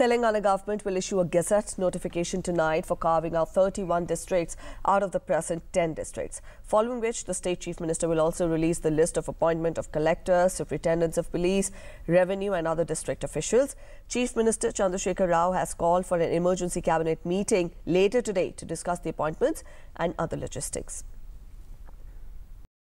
Telangana government will issue a gazette notification tonight for carving out 31 districts out of the present 10 districts, following which the state chief minister will also release the list of appointment of collectors, superintendents of police, revenue and other district officials. Chief Minister Chandrasekhar Rao has called for an emergency cabinet meeting later today to discuss the appointments and other logistics.